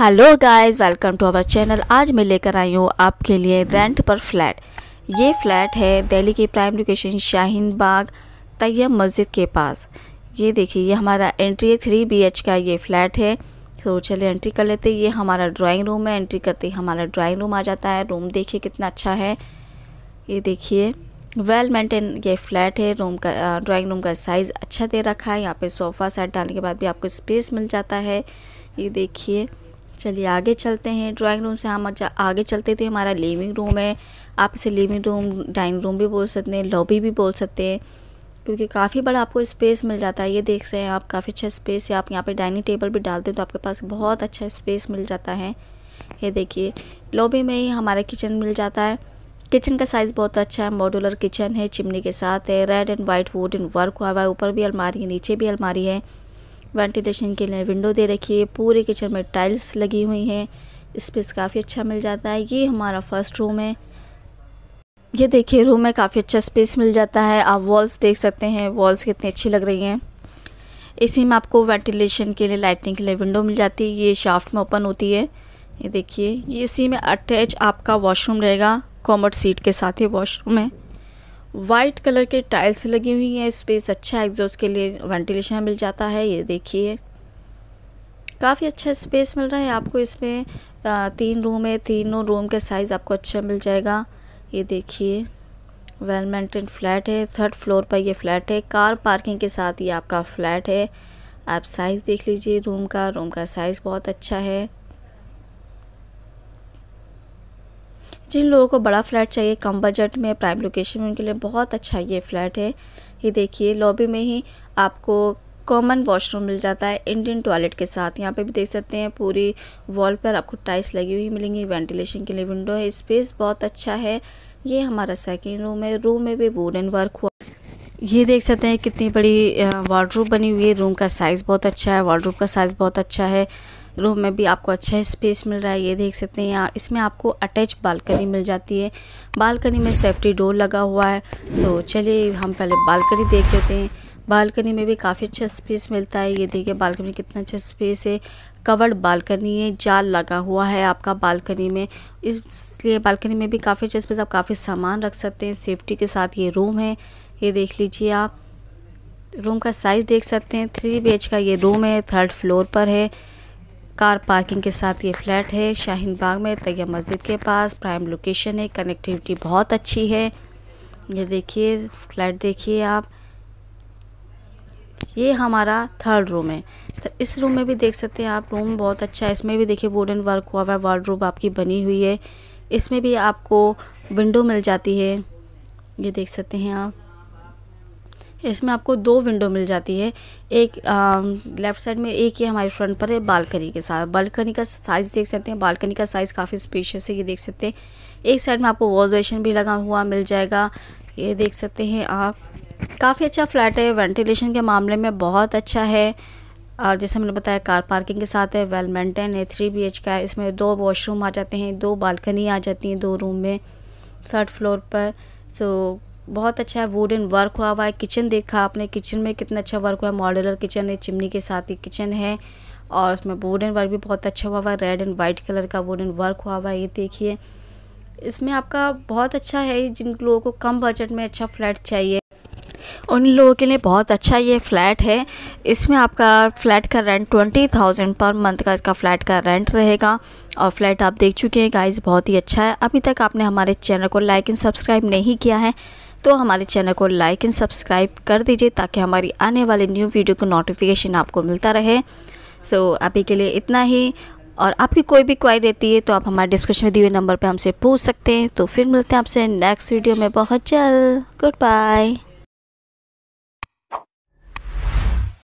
hello guys welcome to our channel आज मैं लेकर आई हूँ आपके लिए रेंट पर फ्लैट ये फ़्लैट है दिल्ली की प्राइम लोकेशन शाहीन बाग तैयब मस्जिद के पास ये देखिए ये हमारा एंट्री है थ्री बी का ये फ़्लैट है तो चलिए एंट्री कर लेते ये हमारा ड्राइंग रूम है एंट्री करते ही हमारा ड्राइंग रूम आ जाता है रूम देखिए कितना अच्छा है ये देखिए वेल मेंटेन ये फ्लैट है रूम का ड्राइंग रूम का साइज़ अच्छा दे रखा है यहाँ पे सोफ़ा सेट डालने के बाद भी आपको स्पेस मिल जाता है ये देखिए चलिए आगे चलते हैं ड्राइंग रूम से हम आगे चलते थे हमारा लिविंग रूम है आप इसे लिविंग रूम डाइनिंग रूम भी बोल सकते हैं लॉबी भी बोल सकते हैं क्योंकि काफ़ी बड़ा आपको स्पेस मिल जाता है ये देख रहे हैं आप काफ़ी अच्छा स्पेस है आप यहाँ पे डाइनिंग टेबल भी डालते हैं तो आपके पास बहुत अच्छा स्पेस मिल जाता है ये देखिए लॉबी में ही हमारा किचन मिल जाता है किचन का साइज़ बहुत अच्छा है मॉडुलर किचन है चिमनी के साथ है रेड एंड वाइट वुड इन वर्क हुआ हुआ है ऊपर भी अलमारी है नीचे भी अलमारी है वेंटिलेशन के लिए विंडो दे रखी है पूरे किचन में टाइल्स लगी हुई हैं स्पेस काफ़ी अच्छा मिल जाता है ये हमारा फर्स्ट रूम है ये देखिए रूम में काफ़ी अच्छा स्पेस मिल जाता है आप वॉल्स देख सकते हैं वॉल्स कितनी अच्छी लग रही हैं इसी में आपको वेंटिलेशन के लिए लाइटिंग के लिए विंडो मिल जाती है ये शाफ्ट में ओपन होती है ये देखिए ये इसी में अटैच आपका वॉशरूम रहेगा कॉमर्ट सीट के साथ ही वॉशरूम है वाइट कलर के टाइल्स लगी हुई हैं स्पेस अच्छा एग्जॉस्ट के लिए वेंटिलेशन मिल जाता है ये देखिए काफ़ी अच्छा स्पेस मिल रहा है आपको इसमें तीन रूम है तीनों रूम का साइज़ आपको अच्छा मिल जाएगा ये देखिए वेल मेंटेन फ्लैट है थर्ड फ्लोर पर ये फ्लैट है कार पार्किंग के साथ ये आपका फ्लैट है आप साइज़ देख लीजिए रूम का रूम का साइज़ बहुत अच्छा है जिन लोगों को बड़ा फ्लैट चाहिए कम बजट में प्राइम लोकेशन में उनके लिए बहुत अच्छा ये फ्लैट है ये देखिए लॉबी में ही आपको कॉमन वॉशरूम मिल जाता है इंडियन टॉयलेट के साथ यहाँ पे भी देख सकते हैं पूरी वॉल पर आपको टाइल्स लगी हुई मिलेंगी वेंटिलेशन के लिए विंडो है स्पेस बहुत अच्छा है ये हमारा सेकेंड रूम है रूम में भी वुडन वर्क हुआ ये देख सकते हैं कितनी बड़ी वार्ड्रोब बनी हुई है रूम का साइज़ बहुत अच्छा है वार्ड्रोब का साइज़ बहुत अच्छा है रूम में भी आपको अच्छा स्पेस मिल रहा है ये देख सकते हैं यहाँ इसमें आपको अटैच बालकनी मिल जाती है बालकनी में सेफ्टी डोर लगा हुआ है सो चलिए हम पहले बालकनी देख लेते हैं बालकनी में भी काफ़ी अच्छा स्पेस मिलता है ये देखिए बालकनी कितना अच्छा स्पेस है कवर्ड बालकनी है जाल लगा हुआ है आपका बालकनी में इसलिए बालकनी में भी काफ़ी अच्छा स्पेस आप काफ़ी सामान रख सकते हैं सेफ्टी के साथ ये रूम है ये देख लीजिए आप रूम का साइज़ देख सकते हैं थ्री बी का ये रूम है थर्ड फ्लोर पर है कार पार्किंग के साथ ये फ्लैट है शाहीन बाग में तैया मस्जिद के पास प्राइम लोकेशन है कनेक्टिविटी बहुत अच्छी है ये देखिए फ्लैट देखिए आप ये हमारा थर्ड रूम है तो इस रूम में भी देख सकते हैं आप रूम बहुत अच्छा है इसमें भी देखिए वुडन वर्क हुआ हुआ है वार्ड्रोब आपकी बनी हुई है इसमें भी आपको विंडो मिल जाती है ये देख सकते हैं आप इसमें आपको दो विंडो मिल जाती है एक लेफ़्ट साइड में एक ये हमारे फ्रंट पर है बालकनी के साथ बालकनी का साइज़ देख सकते हैं बालकनी का साइज़ काफ़ी स्पेशियस है ये देख सकते हैं एक साइड में आपको वॉश भी लगा हुआ मिल जाएगा ये देख सकते हैं आप काफ़ी अच्छा फ्लैट है वेंटिलेशन के मामले में बहुत अच्छा है और जैसे मैंने बताया कार पार्किंग के साथ है वेल मेंटेन है थ्री बी का है इसमें दो वॉशरूम आ जाते हैं दो बालकनी आ जाती हैं दो रूम में थर्ड फ्लोर पर सो बहुत अच्छा है वुडन वर्क हुआ हुआ है किचन देखा आपने किचन में कितना अच्छा वर्क हुआ है मॉडलर किचन है चिमनी के साथ ही किचन है और उसमें वुडन वर्क भी बहुत अच्छा हुआ हुआ है रेड एंड वाइट कलर का वुडन वर्क हुआ हुआ है ये देखिए इसमें आपका बहुत अच्छा है जिन लोगों को कम बजट में अच्छा फ्लैट चाहिए उन लोगों के लिए बहुत अच्छा ये फ्लैट है इसमें आपका फ्लैट का रेंट ट्वेंटी थाउजेंड पर मंथ का इसका फ्लैट का रेंट रहेगा और फ्लैट आप देख चुके हैं गाइस बहुत ही अच्छा है अभी तक आपने हमारे चैनल को लाइक एंड सब्सक्राइब नहीं किया है तो हमारे चैनल को लाइक एंड सब्सक्राइब कर दीजिए ताकि हमारी आने वाली न्यू वीडियो का नोटिफिकेशन आपको मिलता रहे सो so, अभी के लिए इतना ही और आपकी कोई भी क्वारी रहती है तो आप हमारे डिस्क्रिप्शन में दिए हुए नंबर पर हमसे पूछ सकते हैं तो फिर मिलते हैं आपसे नेक्स्ट वीडियो में बहुत जल्द गुड बाय